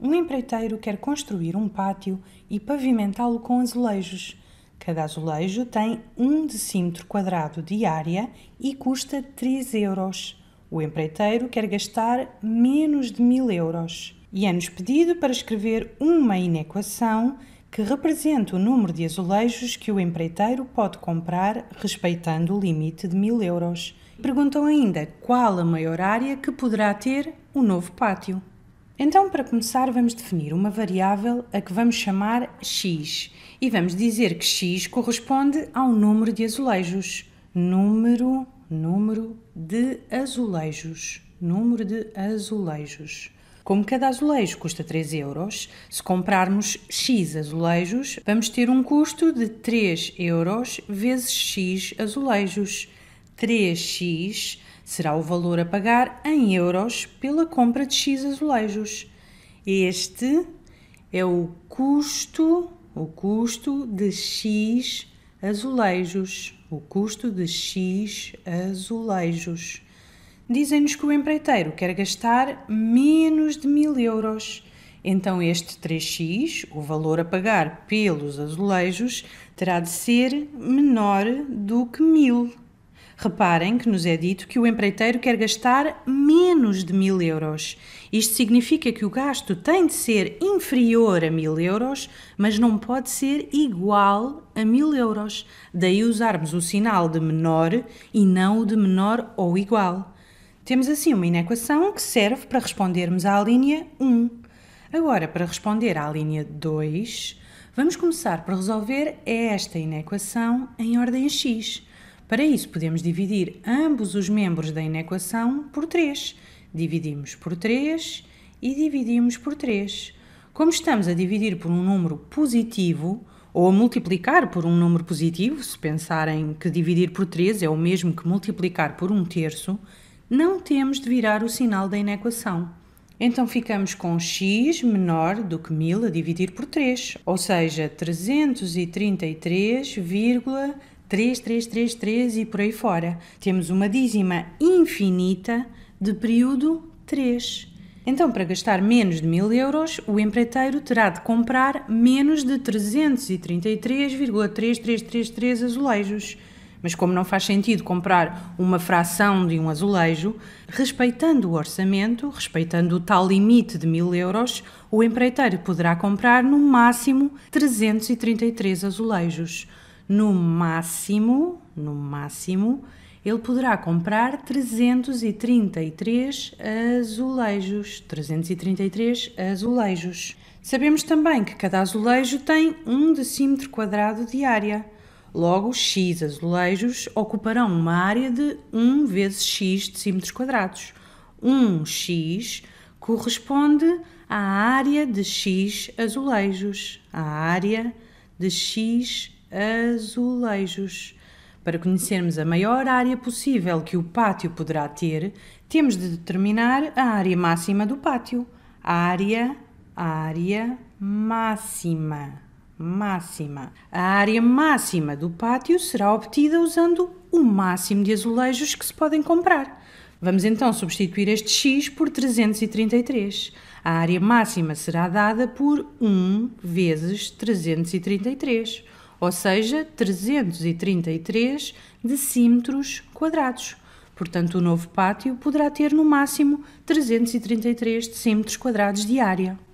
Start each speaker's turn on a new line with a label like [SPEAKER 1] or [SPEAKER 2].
[SPEAKER 1] Um empreiteiro quer construir um pátio e pavimentá-lo com azulejos. Cada azulejo tem um decímetro quadrado de área e custa 3 euros. O empreiteiro quer gastar menos de 1000 euros e é-nos pedido para escrever uma inequação que represente o número de azulejos que o empreiteiro pode comprar respeitando o limite de 1000 euros. Perguntam ainda qual a maior área que poderá ter o novo pátio. Então, para começar, vamos definir uma variável a que vamos chamar x e vamos dizer que x corresponde ao número de azulejos. Número, número de azulejos. Número de azulejos. Como cada azulejo custa 3 euros, se comprarmos X azulejos, vamos ter um custo de 3 euros vezes X azulejos. 3X será o valor a pagar em euros pela compra de X azulejos. Este é o custo, o custo de X azulejos, o custo de X azulejos. Dizem-nos que o empreiteiro quer gastar menos de mil euros. Então, este 3x, o valor a pagar pelos azulejos, terá de ser menor do que mil. Reparem que nos é dito que o empreiteiro quer gastar menos de mil euros. Isto significa que o gasto tem de ser inferior a mil euros, mas não pode ser igual a mil euros. Daí usarmos o sinal de menor e não o de menor ou igual. Temos assim uma inequação que serve para respondermos à linha 1. Agora, para responder à linha 2, vamos começar por resolver esta inequação em ordem x. Para isso, podemos dividir ambos os membros da inequação por 3. Dividimos por 3 e dividimos por 3. Como estamos a dividir por um número positivo, ou a multiplicar por um número positivo, se pensarem que dividir por 3 é o mesmo que multiplicar por 1 terço, não temos de virar o sinal da inequação. Então ficamos com x menor do que 1000 a dividir por 3, ou seja, 333,33 3, 3, 3, 3 e por aí fora. Temos uma dízima infinita de período 3. Então, para gastar menos de 1000 euros, o empreiteiro terá de comprar menos de 333,3333 azulejos. Mas, como não faz sentido comprar uma fração de um azulejo, respeitando o orçamento, respeitando o tal limite de 1000 euros, o empreiteiro poderá comprar no máximo 333 azulejos no máximo, no máximo, ele poderá comprar 333 azulejos. 333 azulejos. Sabemos também que cada azulejo tem um decímetro quadrado de área. Logo, x azulejos ocuparão uma área de 1 vezes x decímetros quadrados. 1x corresponde à área de x azulejos. A área de x azulejos azulejos. Para conhecermos a maior área possível que o pátio poderá ter, temos de determinar a área máxima do pátio. área, área máxima, máxima. A área máxima do pátio será obtida usando o máximo de azulejos que se podem comprar. Vamos então substituir este x por 333. A área máxima será dada por 1 vezes 333 ou seja, 333 decímetros quadrados. Portanto, o novo pátio poderá ter no máximo 333 decímetros quadrados de área.